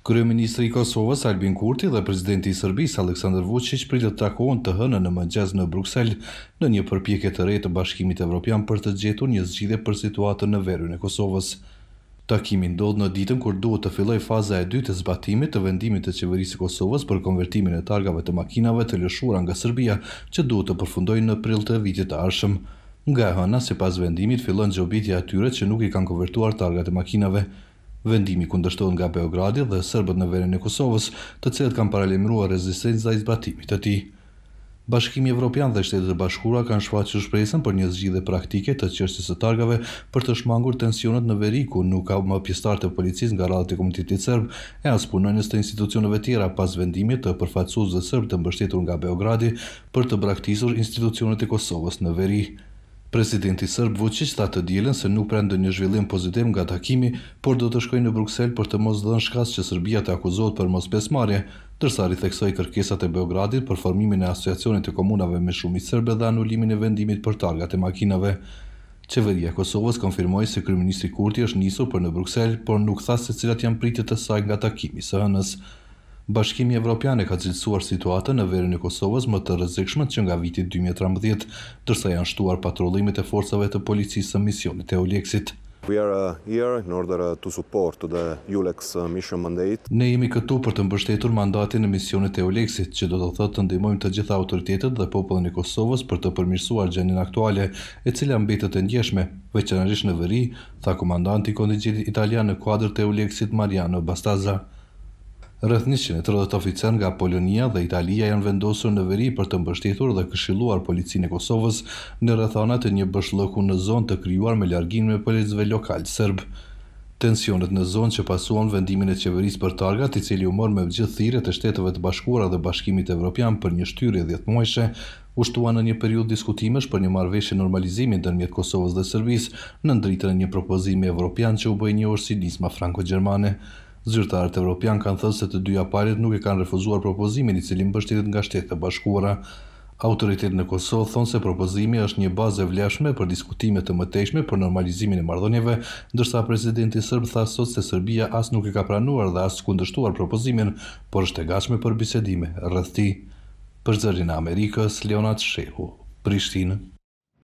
Kryeministri i Kosovës Albin Kurti dhe presidenti i Serbisë Aleksandar Vučić pritet të takohen të hënën në mëngjes në Bruksel në një përpjekje të re të Bashkimit Evropian për të gjetur një zgjidhje për situatën në veriun e Kosovës. Takimi ndodh në ditën kur duhet të fillojë faza e dytë e zbatimit të vendimit të qeverisë së Kosovës për konvertimin e targave të makinave të lëshuara nga Serbia, që duhet të përfundojë në prill të vitit të ardhshëm. Nga hëna sipas vendimit fillon xhobitja e që nuk i kanë konvertuar targat e makinave. Vendimi kundështohet nga Beogradi dhe sërbët në verën e Kosovës, të cilët kanë paralimrua rezistencë dhe izbatimit të ti. Bashkimi Evropian dhe shtetet e bashkura kanë shfaqë shpresën për një zgjidhe praktike të qërsi së targave për të shmangur tensionet në veri ku nuk ka më pjestar të policis nga radhët e komunitetit serb e as punonjës të institucionëve tjera pas vendimit të përfaqësuz dhe sërb të mbështetur nga Beogradi për të braktisur institucionet e Kosovës në veri. Presidenti Sërb Vučić tha të dielën se nuk pranon ndonjë zhvillim pozitiv nga takimi, por do të shkojë në Bruksel për të mos dhënë shkas që Serbia të akuzohet për mosbesmarrje, ndërsa rithëksoi kërkesat e Beogradit për formimin e asociacionit të komunave me shumicë serbe dhe anulimin e vendimit për targat e makinave. Qeveria e Kosovës konfirmoi se kryeministri Kurti është nisur për në Bruksel, por nuk tha se cilat janë pritjet e saj nga takimi së hënës. Bashkimi Evropian e ka cilësuar situatën në verën e Kosovës më të rëzikshme që nga viti 2013, dërsa janë shtuar patrolimit e forcave të policisë në misionit e Uljeksit. Uh, uh, uh, ne jemi këtu për të mbështetur mandatin e misionit e Uleksit, që do të thëtë të ndihmojmë të gjitha autoritetet dhe popullën e Kosovës për të përmirësuar gjenin aktuale e cilë mbetet e ndjeshme, veçanërisht në veri, tha komandanti kondigjit italian në kuadër të Uleksit Mariano Bastaza. Rëth 130 oficer nga Polonia dhe Italia janë vendosur në veri për të mbështetur dhe këshiluar policinë e Kosovës në rrethonat e një bëshlëku në zonë të krijuar me largim me policëve lokal serb. Tensionet në zonë që pasuan vendimin e qeverisë për targat, i cili u mor me gjithë të e Shteteve të Bashkuara dhe Bashkimit Evropian për një shtyrje 10 muajshe, u shtuan në një periudhë diskutimesh për një marrëveshje normalizimi ndërmjet Kosovës dhe Serbisë në ndritën e një propozimi evropian që u bë një orsinizma franko-gjermane. Zyrtarët evropian kanë thënë se të dyja palët nuk e kanë refuzuar propozimin i cili mbështetet nga Shtetet e Bashkuara. Autoritetet në Kosovë thonë se propozimi është një bazë e vlefshme për diskutime të mëtejshme për normalizimin e marrëdhënieve, ndërsa presidenti serb tha sot se Serbia as nuk e ka pranuar dhe as kundërshtuar propozimin, por është e gatshme për bisedime rreth tij. Për zërin e Amerikës, Leonard Shehu, Prishtinë.